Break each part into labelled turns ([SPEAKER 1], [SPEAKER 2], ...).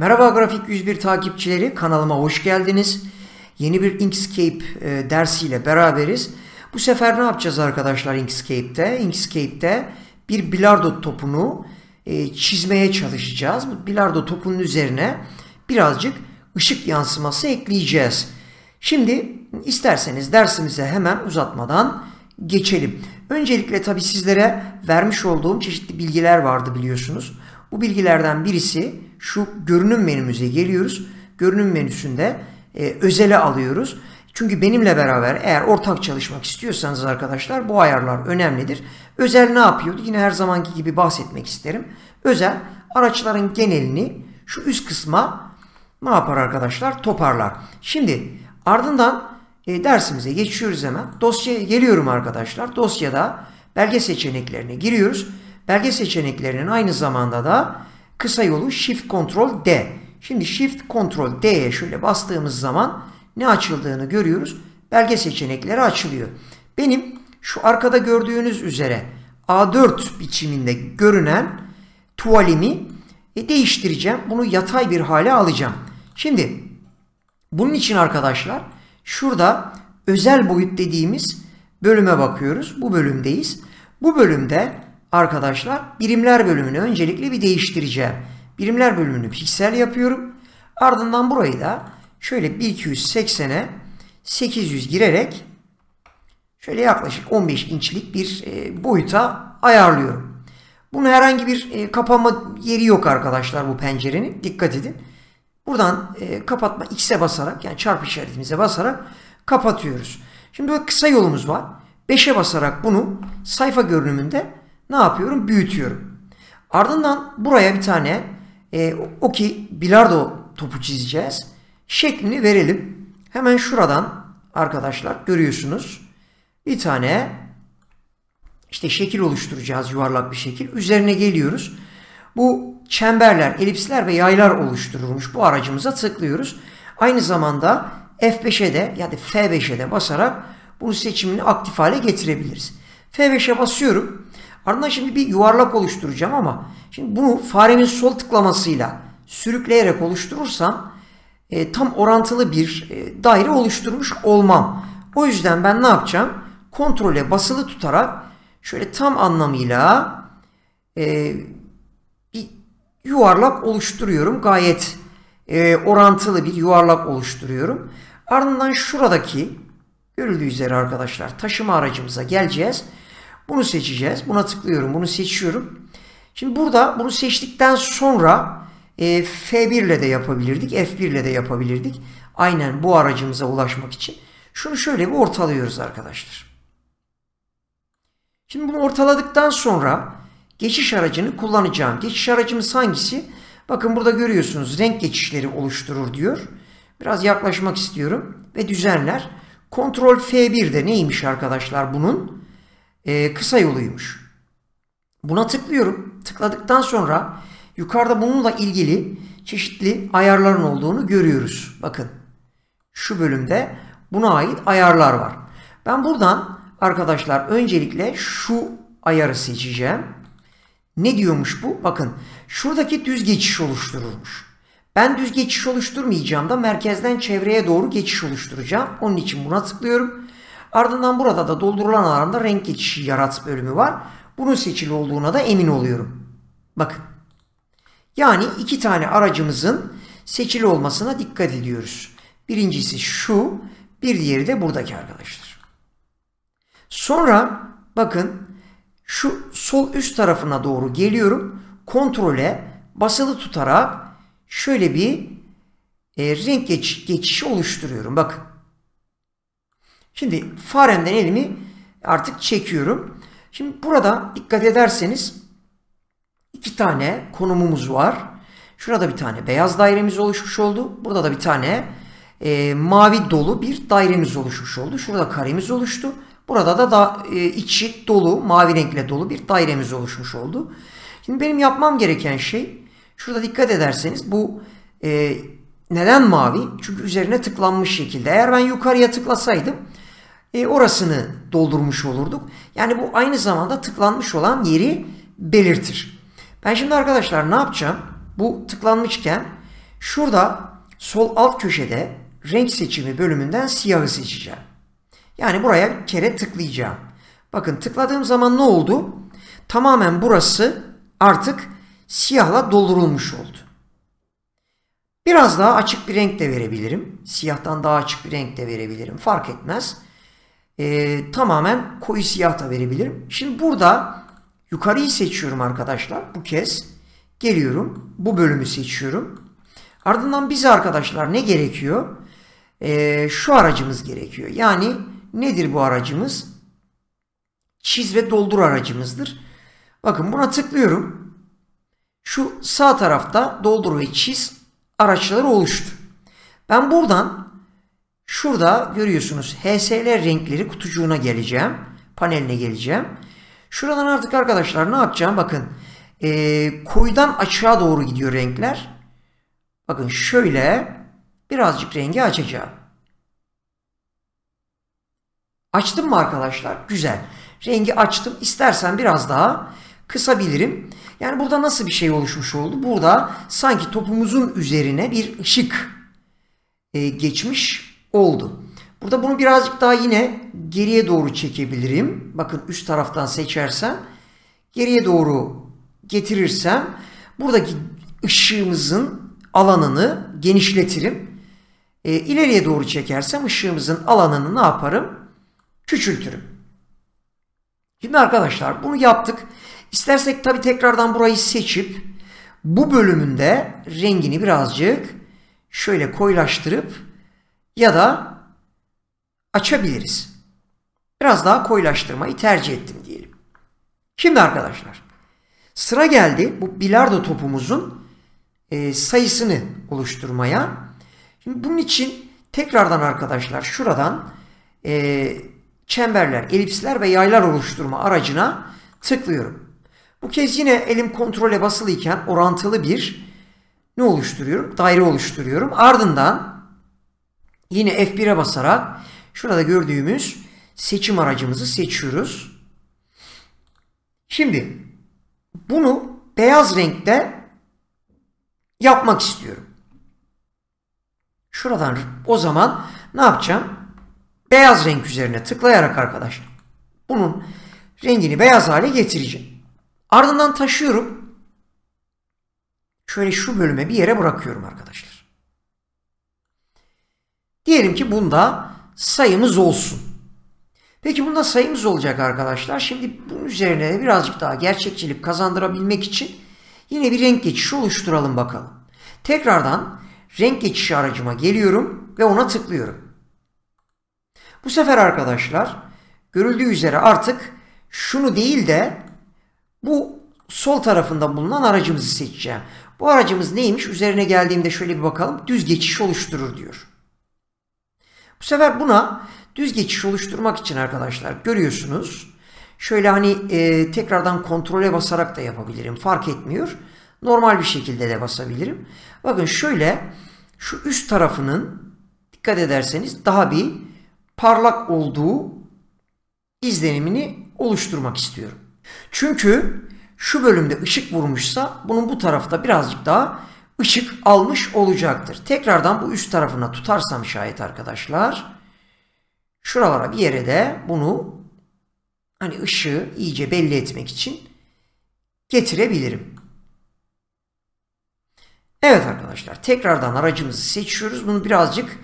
[SPEAKER 1] Merhaba Grafik 101 takipçileri kanalıma hoş geldiniz. Yeni bir Inkscape e, dersiyle beraberiz. Bu sefer ne yapacağız arkadaşlar Inkscape'te? Inkscape'te bir bilardo topunu e, çizmeye çalışacağız. Bu bilardo topunun üzerine birazcık ışık yansıması ekleyeceğiz. Şimdi isterseniz dersimize hemen uzatmadan geçelim. Öncelikle tabii sizlere vermiş olduğum çeşitli bilgiler vardı biliyorsunuz. Bu bilgilerden birisi şu görünüm menümüze geliyoruz. Görünüm menüsünde e, özele alıyoruz. Çünkü benimle beraber eğer ortak çalışmak istiyorsanız arkadaşlar bu ayarlar önemlidir. Özel ne yapıyordu? Yine her zamanki gibi bahsetmek isterim. Özel araçların genelini şu üst kısma ne yapar arkadaşlar? Toparlar. Şimdi ardından e, dersimize geçiyoruz hemen. Dosyaya geliyorum arkadaşlar. Dosyada belge seçeneklerine giriyoruz. Belge seçeneklerinin aynı zamanda da kısa yolu Shift Ctrl D. Şimdi Shift Ctrl D'ye şöyle bastığımız zaman ne açıldığını görüyoruz. Belge seçenekleri açılıyor. Benim şu arkada gördüğünüz üzere A4 biçiminde görünen tuvalimi e, değiştireceğim. Bunu yatay bir hale alacağım. Şimdi bunun için arkadaşlar şurada özel boyut dediğimiz bölüme bakıyoruz. Bu bölümdeyiz. Bu bölümde arkadaşlar birimler bölümünü öncelikle bir değiştireceğim. Birimler bölümünü piksel yapıyorum. Ardından burayı da şöyle 1280'e 800 girerek şöyle yaklaşık 15 inçlik bir e, boyuta ayarlıyorum. Bunun herhangi bir e, kapanma yeri yok arkadaşlar bu pencerenin. Dikkat edin. Buradan e, kapatma X'e basarak yani çarpı işaretimize basarak kapatıyoruz. Şimdi böyle kısa yolumuz var. 5'e basarak bunu sayfa görünümünde ne yapıyorum? Büyütüyorum. Ardından buraya bir tane e, okey bilardo topu çizeceğiz. Şeklini verelim. Hemen şuradan arkadaşlar görüyorsunuz. Bir tane işte şekil oluşturacağız yuvarlak bir şekil. Üzerine geliyoruz. Bu çemberler, elipsler ve yaylar oluşturulmuş. Bu aracımıza tıklıyoruz. Aynı zamanda F5'e de ya da F5'e de basarak bunu seçimini aktif hale getirebiliriz. F5'e basıyorum. Ardından şimdi bir yuvarlak oluşturacağım ama şimdi bunu faremin sol tıklamasıyla sürükleyerek oluşturursam e, tam orantılı bir e, daire oluşturmuş olmam. O yüzden ben ne yapacağım? Kontrole basılı tutarak şöyle tam anlamıyla e, bir yuvarlak oluşturuyorum. Gayet e, orantılı bir yuvarlak oluşturuyorum. Ardından şuradaki görüldüğü üzere arkadaşlar taşıma aracımıza geleceğiz. Bunu seçeceğiz. Buna tıklıyorum. Bunu seçiyorum. Şimdi burada bunu seçtikten sonra e, F1 ile de yapabilirdik. F1 ile de yapabilirdik. Aynen bu aracımıza ulaşmak için. Şunu şöyle bir ortalıyoruz arkadaşlar. Şimdi bunu ortaladıktan sonra geçiş aracını kullanacağım. Geçiş aracımız hangisi? Bakın burada görüyorsunuz renk geçişleri oluşturur diyor. Biraz yaklaşmak istiyorum ve düzenler. Ctrl f 1 de neymiş arkadaşlar bunun? e, kısa yoluymuş. Buna tıklıyorum. Tıkladıktan sonra yukarıda bununla ilgili çeşitli ayarların olduğunu görüyoruz. Bakın şu bölümde buna ait ayarlar var. Ben buradan arkadaşlar öncelikle şu ayarı seçeceğim. Ne diyormuş bu? Bakın şuradaki düz geçiş oluştururmuş. Ben düz geçiş oluşturmayacağım da merkezden çevreye doğru geçiş oluşturacağım. Onun için buna tıklıyorum. Ardından burada da doldurulan alanda renk geçişi yarat bölümü var. Bunun seçili olduğuna da emin oluyorum. Bakın. Yani iki tane aracımızın seçili olmasına dikkat ediyoruz. Birincisi şu, bir diğeri de buradaki arkadaşlar. Sonra bakın şu sol üst tarafına doğru geliyorum. Kontrole basılı tutarak şöyle bir e, renk geç, geçişi oluşturuyorum. Bakın Şimdi faremden elimi artık çekiyorum. Şimdi burada dikkat ederseniz iki tane konumumuz var. Şurada bir tane beyaz dairemiz oluşmuş oldu. Burada da bir tane e, mavi dolu bir dairemiz oluşmuş oldu. Şurada karemiz oluştu. Burada da, da e, içi dolu, mavi renkle dolu bir dairemiz oluşmuş oldu. Şimdi benim yapmam gereken şey, şurada dikkat ederseniz bu e, neden mavi? Çünkü üzerine tıklanmış şekilde. Eğer ben yukarıya tıklasaydım e, orasını doldurmuş olurduk. Yani bu aynı zamanda tıklanmış olan yeri belirtir. Ben şimdi arkadaşlar ne yapacağım? Bu tıklanmışken şurada sol alt köşede renk seçimi bölümünden siyahı seçeceğim. Yani buraya bir kere tıklayacağım. Bakın tıkladığım zaman ne oldu? Tamamen burası artık siyahla doldurulmuş oldu. Biraz daha açık bir renk de verebilirim. Siyahtan daha açık bir renk de verebilirim. Fark etmez e, tamamen koyu siyah da verebilirim. Şimdi burada yukarıyı seçiyorum arkadaşlar bu kez. Geliyorum bu bölümü seçiyorum. Ardından bize arkadaşlar ne gerekiyor? E, şu aracımız gerekiyor. Yani nedir bu aracımız? Çiz ve doldur aracımızdır. Bakın buna tıklıyorum. Şu sağ tarafta doldur ve çiz araçları oluştu. Ben buradan Şurada görüyorsunuz HSL renkleri kutucuğuna geleceğim. Paneline geleceğim. Şuradan artık arkadaşlar ne yapacağım? Bakın e, koyudan açığa doğru gidiyor renkler. Bakın şöyle birazcık rengi açacağım. Açtım mı arkadaşlar? Güzel. Rengi açtım. İstersen biraz daha kısabilirim. Yani burada nasıl bir şey oluşmuş oldu? Burada sanki topumuzun üzerine bir ışık e, geçmiş oldu. Burada bunu birazcık daha yine geriye doğru çekebilirim. Bakın üst taraftan seçersem geriye doğru getirirsem buradaki ışığımızın alanını genişletirim. E, ileriye doğru çekersem ışığımızın alanını ne yaparım? Küçültürüm. Şimdi arkadaşlar bunu yaptık. İstersek tabi tekrardan burayı seçip bu bölümünde rengini birazcık şöyle koyulaştırıp ya da açabiliriz. Biraz daha koyulaştırmayı tercih ettim diyelim. Şimdi arkadaşlar sıra geldi bu bilardo topumuzun e, sayısını oluşturmaya. Şimdi bunun için tekrardan arkadaşlar şuradan e, çemberler, elipsler ve yaylar oluşturma aracına tıklıyorum. Bu kez yine elim kontrole basılıyken orantılı bir ne oluşturuyorum? Daire oluşturuyorum. Ardından Yine F1'e basarak şurada gördüğümüz seçim aracımızı seçiyoruz. Şimdi bunu beyaz renkte yapmak istiyorum. Şuradan o zaman ne yapacağım? Beyaz renk üzerine tıklayarak arkadaşlar bunun rengini beyaz hale getireceğim. Ardından taşıyorum. Şöyle şu bölüme bir yere bırakıyorum arkadaşlar. Diyelim ki bunda sayımız olsun. Peki bunda sayımız olacak arkadaşlar. Şimdi bunun üzerine birazcık daha gerçekçilik kazandırabilmek için yine bir renk geçişi oluşturalım bakalım. Tekrardan renk geçişi aracıma geliyorum ve ona tıklıyorum. Bu sefer arkadaşlar görüldüğü üzere artık şunu değil de bu sol tarafında bulunan aracımızı seçeceğim. Bu aracımız neymiş? Üzerine geldiğimde şöyle bir bakalım. Düz geçiş oluşturur diyor. Bu sefer buna düz geçiş oluşturmak için arkadaşlar görüyorsunuz. Şöyle hani e, tekrardan kontrole basarak da yapabilirim. Fark etmiyor. Normal bir şekilde de basabilirim. Bakın şöyle şu üst tarafının dikkat ederseniz daha bir parlak olduğu izlenimini oluşturmak istiyorum. Çünkü şu bölümde ışık vurmuşsa bunun bu tarafta birazcık daha ışık almış olacaktır. Tekrardan bu üst tarafına tutarsam şayet arkadaşlar şuralara bir yere de bunu hani ışığı iyice belli etmek için getirebilirim. Evet arkadaşlar tekrardan aracımızı seçiyoruz. Bunu birazcık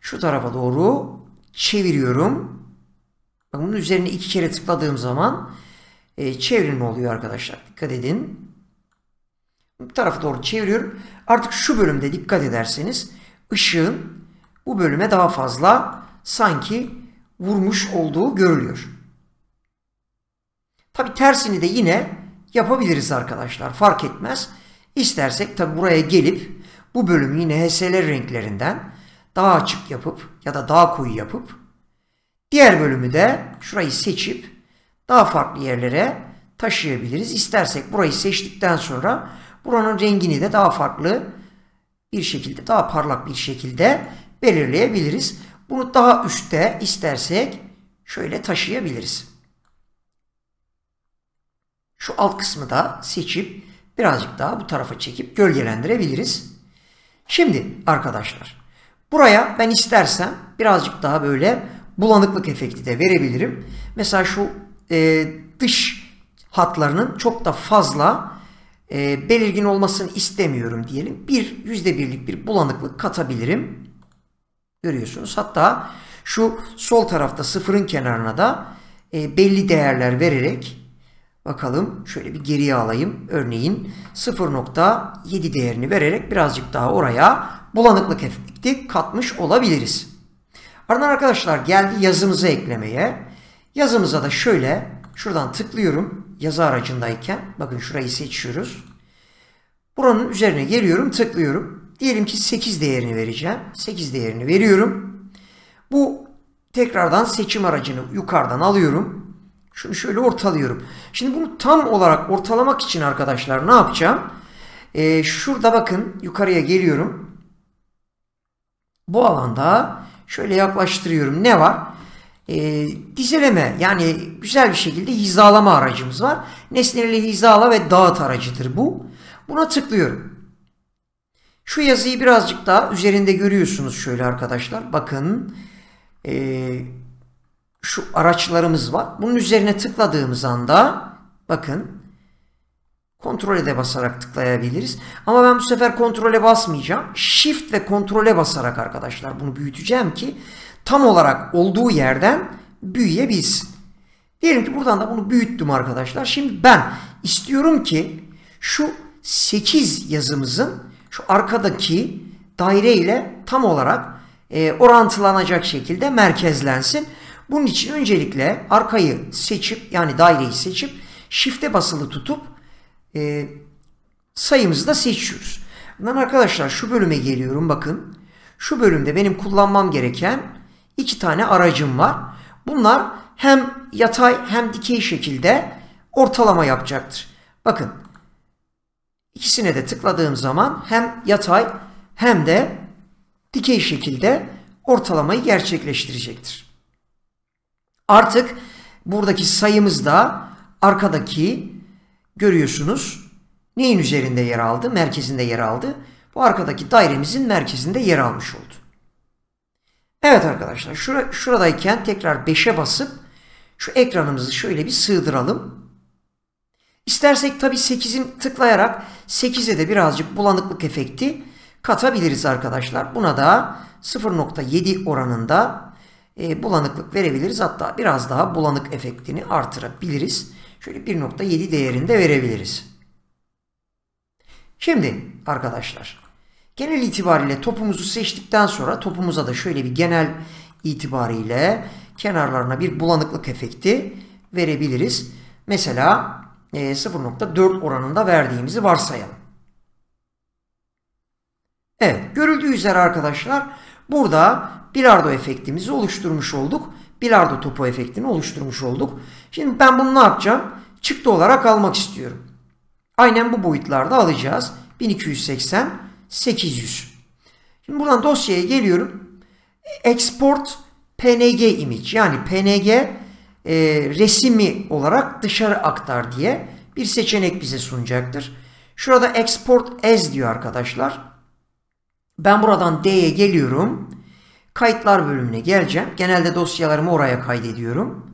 [SPEAKER 1] şu tarafa doğru çeviriyorum. Bakın bunun üzerine iki kere tıkladığım zaman e, çevrilme oluyor arkadaşlar. Dikkat edin tarafı doğru çeviriyorum. Artık şu bölümde dikkat ederseniz ışığın bu bölüme daha fazla sanki vurmuş olduğu görülüyor. Tabi tersini de yine yapabiliriz arkadaşlar. Fark etmez. İstersek tabi buraya gelip bu bölümü yine HSL renklerinden daha açık yapıp ya da daha koyu yapıp diğer bölümü de şurayı seçip daha farklı yerlere taşıyabiliriz. İstersek burayı seçtikten sonra Buranın rengini de daha farklı bir şekilde, daha parlak bir şekilde belirleyebiliriz. Bunu daha üstte istersek şöyle taşıyabiliriz. Şu alt kısmı da seçip birazcık daha bu tarafa çekip gölgelendirebiliriz. Şimdi arkadaşlar buraya ben istersem birazcık daha böyle bulanıklık efekti de verebilirim. Mesela şu e, dış hatlarının çok da fazla e, belirgin olmasını istemiyorum diyelim. Bir yüzde birlik bir bulanıklık katabilirim. Görüyorsunuz. Hatta şu sol tarafta sıfırın kenarına da e, belli değerler vererek bakalım şöyle bir geriye alayım. Örneğin 0.7 değerini vererek birazcık daha oraya bulanıklık efekti katmış olabiliriz. Ardından arkadaşlar geldi yazımızı eklemeye. Yazımıza da şöyle şuradan tıklıyorum yazı aracındayken bakın şurayı seçiyoruz. Buranın üzerine geliyorum tıklıyorum. Diyelim ki 8 değerini vereceğim. 8 değerini veriyorum. Bu tekrardan seçim aracını yukarıdan alıyorum. Şunu şöyle ortalıyorum. Şimdi bunu tam olarak ortalamak için arkadaşlar ne yapacağım? Ee, şurada bakın yukarıya geliyorum. Bu alanda şöyle yaklaştırıyorum. Ne var? e, ee, dizeleme yani güzel bir şekilde hizalama aracımız var. Nesneleri hizala ve dağıt aracıdır bu. Buna tıklıyorum. Şu yazıyı birazcık daha üzerinde görüyorsunuz şöyle arkadaşlar. Bakın e, şu araçlarımız var. Bunun üzerine tıkladığımız anda bakın kontrole de basarak tıklayabiliriz. Ama ben bu sefer kontrole basmayacağım. Shift ve kontrole basarak arkadaşlar bunu büyüteceğim ki tam olarak olduğu yerden büyüyebilsin. Diyelim ki buradan da bunu büyüttüm arkadaşlar. Şimdi ben istiyorum ki şu 8 yazımızın şu arkadaki daire ile tam olarak e, orantılanacak şekilde merkezlensin. Bunun için öncelikle arkayı seçip yani daireyi seçip shift'e basılı tutup e, sayımızı da seçiyoruz. Bundan arkadaşlar şu bölüme geliyorum bakın. Şu bölümde benim kullanmam gereken iki tane aracım var. Bunlar hem yatay hem dikey şekilde ortalama yapacaktır. Bakın ikisine de tıkladığım zaman hem yatay hem de dikey şekilde ortalamayı gerçekleştirecektir. Artık buradaki sayımız da arkadaki görüyorsunuz neyin üzerinde yer aldı? Merkezinde yer aldı. Bu arkadaki dairemizin merkezinde yer almış oldu. Evet arkadaşlar şura, şuradayken tekrar 5'e basıp şu ekranımızı şöyle bir sığdıralım. İstersek tabi 8'in tıklayarak 8'e de birazcık bulanıklık efekti katabiliriz arkadaşlar. Buna da 0.7 oranında e, bulanıklık verebiliriz. Hatta biraz daha bulanık efektini artırabiliriz. Şöyle 1.7 değerinde verebiliriz. Şimdi arkadaşlar Genel itibariyle topumuzu seçtikten sonra topumuza da şöyle bir genel itibariyle kenarlarına bir bulanıklık efekti verebiliriz. Mesela 0.4 e, oranında verdiğimizi varsayalım. Evet görüldüğü üzere arkadaşlar burada bilardo efektimizi oluşturmuş olduk. Bilardo topu efektini oluşturmuş olduk. Şimdi ben bunu ne yapacağım? Çıktı olarak almak istiyorum. Aynen bu boyutlarda alacağız. 1280 800. Şimdi buradan dosyaya geliyorum. Export PNG image yani PNG e, resimi olarak dışarı aktar diye bir seçenek bize sunacaktır. Şurada export as diyor arkadaşlar. Ben buradan D'ye geliyorum. Kayıtlar bölümüne geleceğim. Genelde dosyalarımı oraya kaydediyorum.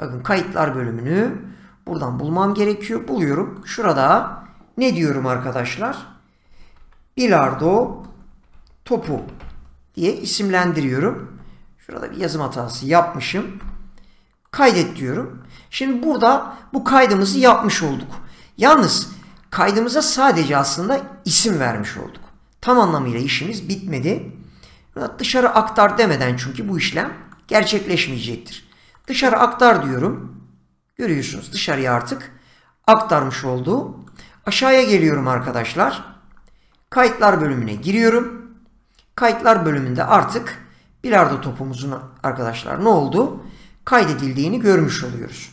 [SPEAKER 1] Bakın kayıtlar bölümünü buradan bulmam gerekiyor. Buluyorum. Şurada ne diyorum arkadaşlar? bilardo topu diye isimlendiriyorum. Şurada bir yazım hatası yapmışım. Kaydet diyorum. Şimdi burada bu kaydımızı yapmış olduk. Yalnız kaydımıza sadece aslında isim vermiş olduk. Tam anlamıyla işimiz bitmedi. Dışarı aktar demeden çünkü bu işlem gerçekleşmeyecektir. Dışarı aktar diyorum. Görüyorsunuz dışarıya artık aktarmış oldu. Aşağıya geliyorum arkadaşlar. Kayıtlar bölümüne giriyorum. Kayıtlar bölümünde artık bilardo topumuzun arkadaşlar ne oldu? Kaydedildiğini görmüş oluyoruz.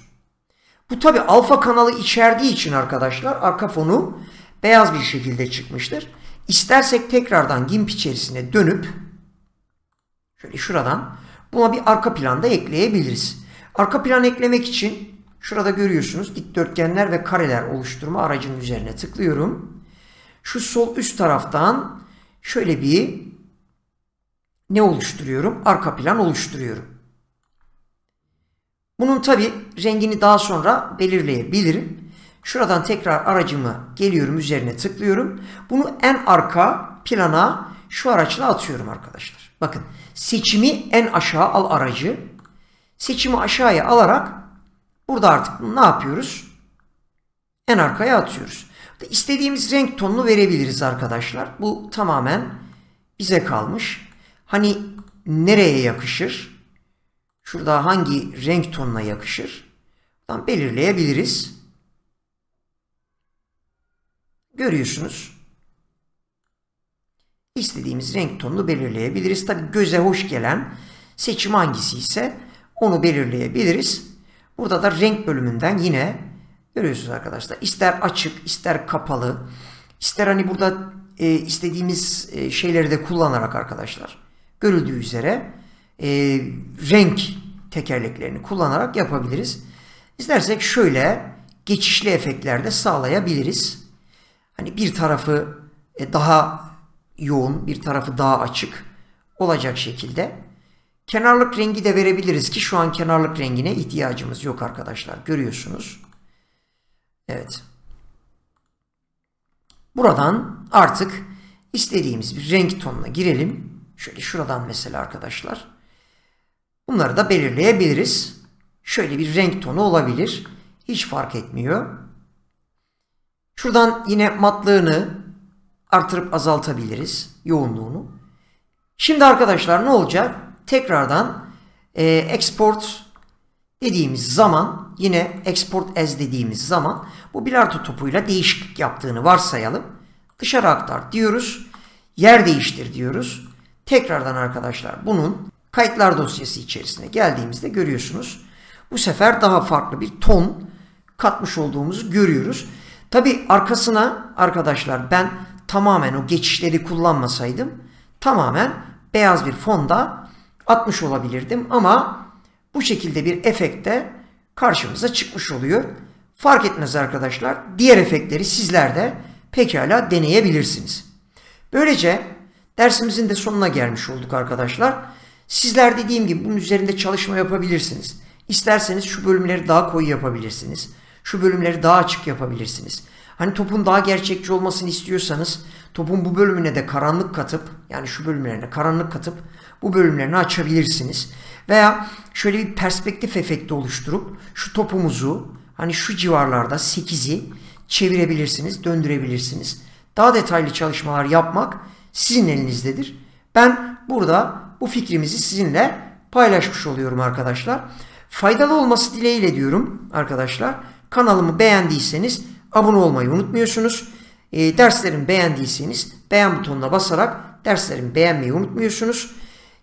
[SPEAKER 1] Bu tabi alfa kanalı içerdiği için arkadaşlar arka fonu beyaz bir şekilde çıkmıştır. İstersek tekrardan GIMP içerisine dönüp şöyle şuradan buna bir arka planda ekleyebiliriz. Arka plan eklemek için şurada görüyorsunuz dikdörtgenler ve kareler oluşturma aracının üzerine tıklıyorum şu sol üst taraftan şöyle bir ne oluşturuyorum? Arka plan oluşturuyorum. Bunun tabi rengini daha sonra belirleyebilirim. Şuradan tekrar aracımı geliyorum üzerine tıklıyorum. Bunu en arka plana şu araçla atıyorum arkadaşlar. Bakın seçimi en aşağı al aracı. Seçimi aşağıya alarak burada artık ne yapıyoruz? En arkaya atıyoruz. İstediğimiz renk tonunu verebiliriz arkadaşlar. Bu tamamen bize kalmış. Hani nereye yakışır? Şurada hangi renk tonuna yakışır? Buradan belirleyebiliriz. Görüyorsunuz. İstediğimiz renk tonunu belirleyebiliriz. Tabi göze hoş gelen seçim hangisi ise onu belirleyebiliriz. Burada da renk bölümünden yine Görüyorsunuz arkadaşlar. ister açık, ister kapalı. ister hani burada e, istediğimiz e, şeyleri de kullanarak arkadaşlar. Görüldüğü üzere e, renk tekerleklerini kullanarak yapabiliriz. İstersek şöyle geçişli efektler de sağlayabiliriz. Hani bir tarafı e, daha yoğun, bir tarafı daha açık olacak şekilde Kenarlık rengi de verebiliriz ki şu an kenarlık rengine ihtiyacımız yok arkadaşlar. Görüyorsunuz. Evet. Buradan artık istediğimiz bir renk tonuna girelim. Şöyle şuradan mesela arkadaşlar. Bunları da belirleyebiliriz. Şöyle bir renk tonu olabilir. Hiç fark etmiyor. Şuradan yine matlığını artırıp azaltabiliriz. Yoğunluğunu. Şimdi arkadaşlar ne olacak? Tekrardan e, export dediğimiz zaman yine export as dediğimiz zaman bu bilardo topuyla değişiklik yaptığını varsayalım. Dışarı aktar diyoruz. Yer değiştir diyoruz. Tekrardan arkadaşlar bunun kayıtlar dosyası içerisine geldiğimizde görüyorsunuz. Bu sefer daha farklı bir ton katmış olduğumuzu görüyoruz. Tabi arkasına arkadaşlar ben tamamen o geçişleri kullanmasaydım tamamen beyaz bir fonda atmış olabilirdim ama bu şekilde bir efekte karşımıza çıkmış oluyor. Fark etmez arkadaşlar. Diğer efektleri sizler de pekala deneyebilirsiniz. Böylece dersimizin de sonuna gelmiş olduk arkadaşlar. Sizler dediğim gibi bunun üzerinde çalışma yapabilirsiniz. İsterseniz şu bölümleri daha koyu yapabilirsiniz. Şu bölümleri daha açık yapabilirsiniz. Hani topun daha gerçekçi olmasını istiyorsanız topun bu bölümüne de karanlık katıp yani şu bölümlerine karanlık katıp bu bölümlerini açabilirsiniz. Veya şöyle bir perspektif efekti oluşturup şu topumuzu hani şu civarlarda 8'i çevirebilirsiniz, döndürebilirsiniz. Daha detaylı çalışmalar yapmak sizin elinizdedir. Ben burada bu fikrimizi sizinle paylaşmış oluyorum arkadaşlar. Faydalı olması dileğiyle diyorum arkadaşlar. Kanalımı beğendiyseniz abone olmayı unutmuyorsunuz. E, derslerimi beğendiyseniz beğen butonuna basarak derslerimi beğenmeyi unutmuyorsunuz.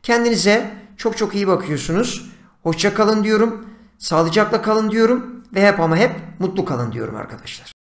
[SPEAKER 1] Kendinize çok çok iyi bakıyorsunuz. Hoşça kalın diyorum. Sağlıcakla kalın diyorum ve hep ama hep mutlu kalın diyorum arkadaşlar.